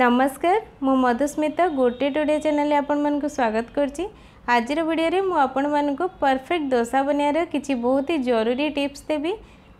ନମସ୍କାର ମୁଁ ମଧୁସ୍ମିତା ଗୋଟିଏ ଟୋଡ଼ିଆ ଚ୍ୟାନେଲ୍ରେ ଆପଣମାନଙ୍କୁ ସ୍ୱାଗତ କରୁଛି ଆଜିର ଭିଡ଼ିଓରେ ମୁଁ ଆପଣମାନଙ୍କୁ ପରଫେକ୍ଟ ଦୋସା ବନେଇବାର କିଛି ବହୁତ ହି ଜରୁରୀ ଟିପ୍ସ ଦେବି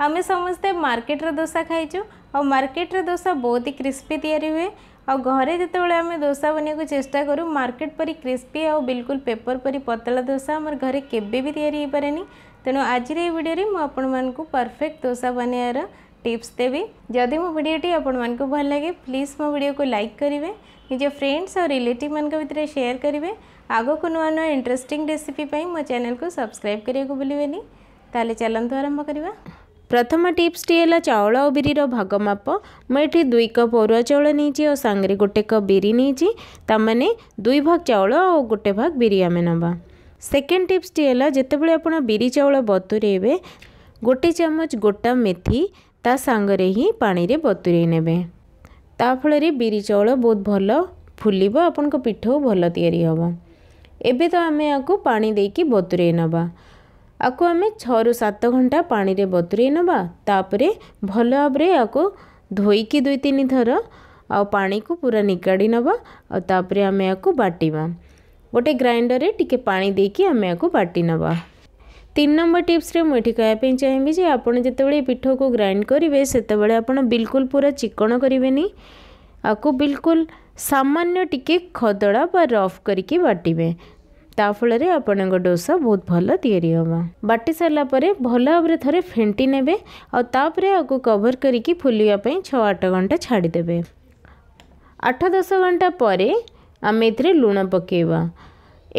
ଆମେ ସମସ୍ତେ ମାର୍କେଟର ଦୋସା ଖାଇଛୁ ଆଉ ମାର୍କେଟର ଦୋସା ବହୁତ ହି କ୍ରିସ୍ପି ତିଆରି ହୁଏ ଆଉ ଘରେ ଯେତେବେଳେ ଆମେ ଦୋସା ବନେଇବାକୁ ଚେଷ୍ଟା କରୁ ମାର୍କେଟ ପରି କ୍ରିସ୍ପି ଆଉ ବିଲକୁଲ ପେପର ପରି ପତଳା ଦୋସା ଆମର ଘରେ କେବେ ବି ତିଆରି ହୋଇପାରେନି ତେଣୁ ଆଜିର ଏହି ଭିଡ଼ିଓରେ ମୁଁ ଆପଣମାନଙ୍କୁ ପରଫେକ୍ଟ ଦୋସା ବନେଇବାର टीप्स देवी जदि मो भिडी आपण मैं भल लगे प्लीज मो भिड को लाइक करेंगे निजे फ्रेंड्स और रिलेटिव मान भितर सेयार करेंगे आग को नुआ नुआ इंटरेस्टिंग रेसीपी मो चेल को सब्सक्राइब करने को भूलें तेल चलत तो आरंभ करवा प्रथम टीप्स टी है चाउल और बिरीर भगमाप मुझे दुई कप अरुआ चाउल नहीं गोटे कप बिरी नहीं दुई भाग चाउल और गोटे भाग बिरी आम ना सेकेंड टीप्स टी है जितेबाला आप बिरी चाउल बतुरे गोटे चामच गोटा मेथी ତା ସାଙ୍ଗରେ ହିଁ ପାଣିରେ ବତୁରେଇ ନେବେ ତା ଫଳରେ ବିରି ଚାଉଳ ବହୁତ ଭଲ ଫୁଲିବ ଆପଣଙ୍କ ପିଠ ଭଲ ତିଆରି ହେବ ଏବେ ତ ଆମେ ଆକୁ ପାଣି ଦେଇକି ବତୁରେଇ ନେବା ଆକୁ ଆମେ ଛଅରୁ ସାତ ଘଣ୍ଟା ପାଣିରେ ବତୁରେଇ ନେବା ତାପରେ ଭଲ ଭାବରେ ଆକୁ ଧୋଇକି ଦୁଇ ତିନି ଥର ଆଉ ପାଣିକୁ ପୁରା ନିକାଡ଼ି ନେବା ଆଉ ତାପରେ ଆମେ ଆକୁ ବାଟିବା ଗୋଟେ ଗ୍ରାଇଣ୍ଡରରେ ଟିକେ ପାଣି ଦେଇକି ଆମେ ଆକୁ ବାଟି ନେବା তিন নম্বর টিপসরে ମୁଁ ଏଠି କହିବା ପାଇଁ ଚାହିଁବି ଯେ ଆପଣ ଯେତେବେଳେ ପିଠୋକୁ ଗ୍ରାଇଣ୍ଡ କରିବେ ସେତେବେଳେ ଆପଣ ବିଲକୁଲ ପୁରା ଚିକଣ କରିବେନି ଆକୁ ବିଲକୁଲ ସାମାନ୍ୟ ଟିକେ ଖଦଡ଼ା ବା ରଫ୍ କରିକି ବାଟିବେ ତା ଫଳରେ ଆପଣଙ୍କ ଡୋସା ବହୁତ ଭଲ ତିଆରି ହେବ ବାଟି ସାରିଲା ପରେ ଭଲ ଭାବରେ ଥରେ ଫେଣ୍ଟି ନେବେ ଆଉ ତାପରେ ଆକୁ କଭର କରିକି ଫୁଲିବା ପାଇଁ ଛଅ ଆଠ ଘଣ୍ଟା ଛାଡ଼ିଦେବେ ଆଠ ଦଶ ଘଣ୍ଟା ପରେ ଆମେ ଏଥିରେ ଲୁଣ ପକାଇବା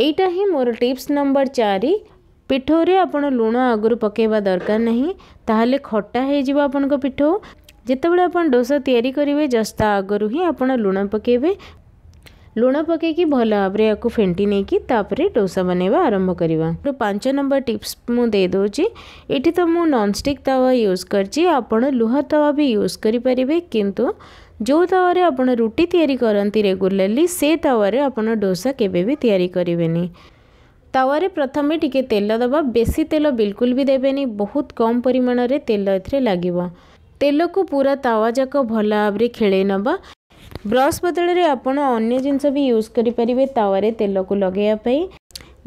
ଏଇଟା ହିଁ ମୋର ଟିପ୍ସ ନମ୍ବର ଚାରି पिठौ आपत लुण आगु पकेबा दरकार नहीं खटा होपण पिठौ जिते बोसा तैयारी करेंगे जस्त आगु ही आप लुण पकेबे लुण पकई भल भाव फेटी नहीं कितने डोसा बनवा आरंभ करवा पांच नंबर टीप्स मुझे ये तो मुझे ननस्टिक तावा यूज करुहा तावा भी यूज करें कि जो तावे आप रुटी या करती रेगुलाली से तावे आपसा केवे भी या करेनी ତାୱାରେ ପ୍ରଥମେ ଟିକିଏ ତେଲ ଦେବା ବେଶୀ ତେଲ ବିଲକୁଲ ବି ଦେବେନି ବହୁତ କମ୍ ପରିମାଣରେ ତେଲ ଏଥିରେ ଲାଗିବ ତେଲକୁ ପୁରା ତାୱା ଯାକ ଭଲ ଭାବରେ ଖେଳେଇ ନେବା ବ୍ରଶ ବଦଳରେ ଆପଣ ଅନ୍ୟ ଜିନିଷ ବି ୟୁଜ୍ କରିପାରିବେ ତାୱାରେ ତେଲକୁ ଲଗାଇବା ପାଇଁ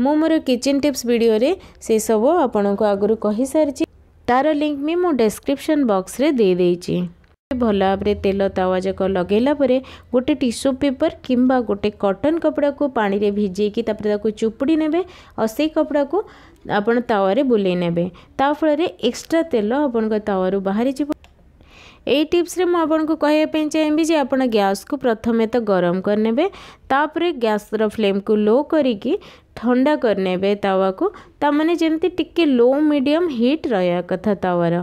ମୁଁ ମୋର କିଚେନ୍ ଟିପ୍ସ ଭିଡ଼ିଓରେ ସେସବୁ ଆପଣଙ୍କୁ ଆଗରୁ କହିସାରିଛି ତା'ର ଲିଙ୍କ୍ ବି ମୁଁ ଡେସ୍କ୍ରିପ୍ସନ୍ ବକ୍ସରେ ଦେଇଦେଇଛି भल भाव तेल तावा जाक लगे गोटे टीस्यू पेपर कि गोटे कटन कपड़ा को पानी रे भिजे की तापर ताको चुपड़ी ने से कपड़ा को आपड़ तावे बुले ने फल एक्सट्रा तेल आपवर बाहरी जब यही टीप्स रे को चाहे चाहेबी जी आप गैस को प्रथम तो गरम करेपर गैस फ्लेम को लो करी ठंडा करेबे तावा को मैंने जमी टिके लो मीडियम हिट रहा कथा तावर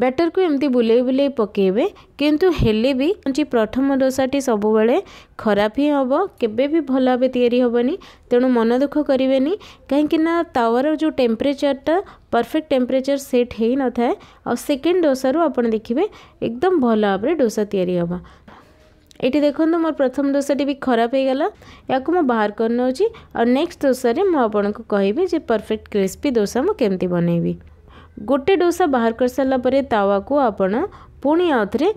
बैटर को एमती बुले बुले पकेबे किंतु हेले भी प्रथम डोसाटी सब बड़े खराब ही हम के भल भाव तैयारी हेनी तेणु मन दुख करें कहीं तवर जो टा परफेक्ट टेम्परेचर सेट हो न था और सेकेंड डोसा आप देखिए एकदम भल भाव डोसा तैयारी हम ये देखो मोर प्रथम डोसाटी भी खराब हो गला या बाहर करना और नेक्स्ट डोसा मुझे आपको कहबी जो परफेक्ट क्रिस्पी डोसा मुझे बनईबी ଗୋଟେ ଡୋସା ବାହାର କରିସାରିଲା ପରେ ତାୱାକୁ ଆପଣ ପୁଣି ଆଉ ଥରେ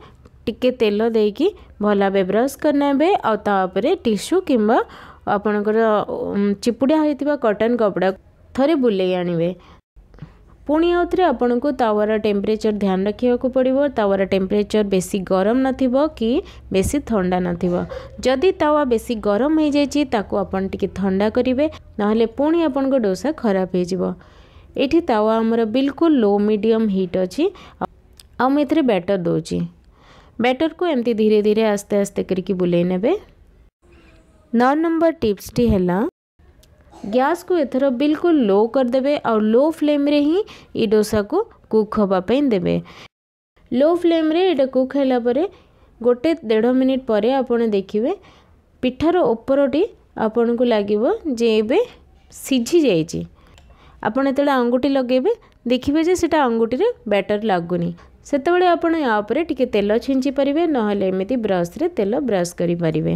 ଟିକିଏ ତେଲ ଦେଇକି ଭଲ ଭାବେ ବ୍ରଶ କରି ନେବେ ଆଉ ତା ଉପରେ ଟିସୁ କିମ୍ବା ଆପଣଙ୍କର ଚିପୁଡ଼ିଆ ହୋଇଥିବା କଟନ୍ କପଡ଼ା ଥରେ ବୁଲେଇ ଆଣିବେ ପୁଣି ଆଉ ଥରେ ଆପଣଙ୍କୁ ତାୱାର ଟେମ୍ପରେଚର୍ ଧ୍ୟାନ ରଖିବାକୁ ପଡ଼ିବ ତାୱାର ଟେମ୍ପରେଚର୍ ବେଶୀ ଗରମ ନଥିବ କି ବେଶୀ ଥଣ୍ଡା ନଥିବ ଯଦି ତାୱା ବେଶୀ ଗରମ ହୋଇଯାଇଛି ତାକୁ ଆପଣ ଟିକିଏ ଥଣ୍ଡା କରିବେ ନହେଲେ ପୁଣି ଆପଣଙ୍କ ଡୋସା ଖରାପ ହୋଇଯିବ ये तावा आमर बिल्कुल लो मीडियम हिट अच्छी आउ मुझे बैटर दौची बैटर को एमती धीरे धीरे आस्ते आस्ते कर बुले ने नौ नंबर टीप्स टी है गैस को एथर बिल्कुल लो करदे और लो फ्लेम रे ही ये डोसा को कुक हाँप देवे लो फ्लेम रे ये कुक है गोटे देढ़ मिनिट पर देखिए पिठार ऊपर टी आपन को लगे जे एवं सीझी जा ଆପଣ ଯେତେବେଳେ ଅଙ୍ଗୁଠି ଲଗାଇବେ ଦେଖିବେ ଯେ ସେଇଟା ଅଙ୍ଗୁଠିରେ ବ୍ୟାଟର ଲାଗୁନି ସେତେବେଳେ ଆପଣ ୟା ଉପରେ ଟିକିଏ ତେଲ ଛିଞ୍ଚି ପାରିବେ ନହେଲେ ଏମିତି ବ୍ରଶରେ ତେଲ ବ୍ରଶ କରିପାରିବେ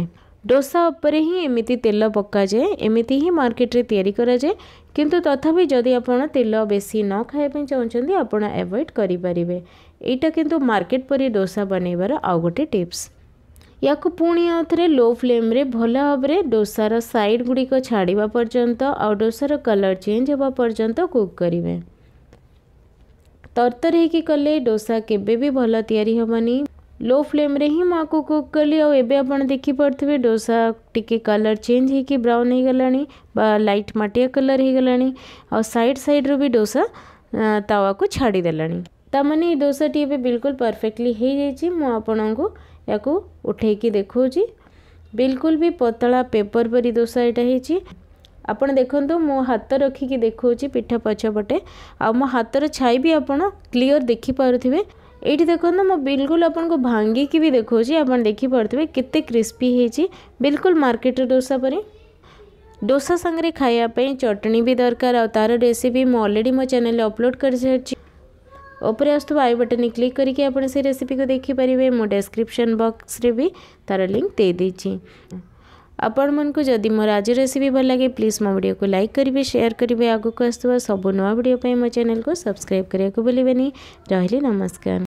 ଡୋସା ଉପରେ ହିଁ ଏମିତି ତେଲ ପକାଯାଏ ଏମିତି ହିଁ ମାର୍କେଟରେ ତିଆରି କରାଯାଏ କିନ୍ତୁ ତଥାପି ଯଦି ଆପଣ ତେଲ ବେଶୀ ନ ଖାଇବା ପାଇଁ ଚାହୁଁଛନ୍ତି ଆପଣ ଆଭଏଡ଼ କରିପାରିବେ ଏଇଟା କିନ୍ତୁ ମାର୍କେଟ ପରି ଡୋସା ବନେଇବାର ଆଉ ଗୋଟେ ଟିପ୍ସ या पुणे लो फ्लेम भल भाव में डोसार सैड गुड़िक छाड़ा पर्यटन आउ डोसार कलर चेंज हे पर्यंत कुक करें तरतर होले डोसा केवे भल या लो फ्लेम ही मुझे कुक कली आज देखिपे डोसा टी कलर चेंज हो ब्राउन हो गला लाइट मटिया कलर हो सैड सैड रु भी डोसा तावा को छाड़ी छाड़देला ता मैंने डोसा टी बिल्कुल परफेक्टली हो जाइए मुझे या उठी देखूँ बिलकुल भी पतला पेपर परी दोसा यहाँ आप देखु मो हाथ रखिक देखा पीठ पछपटे आतर छाई भी आपत क्लीअर देखिपे ये देखते मो बिलकुल आपको भांगिक भी देखा आप देखिपे के क्रिस्पी बिलकुल मार्केट डोसा पर डोसा सांगे खायाप चटनी भी दरकार आ तार रेसीपी मुझे अलरेडी मो चेल अपलोड कर सारी ओपर आयु बटन क्लिक करके आप रेसीपी को देखिपर मो डेस्क्रिपन बक्स में भी तार लिंक देदेजी आपण मन को जदि मोर आज रेसीपी भल लगे प्लीज मो भिड को लाइक करेंगे सेयार करेंगे आसो सब नुआ भिडियो मो चेल को सब्सक्राइब करने को भूल रही नमस्कार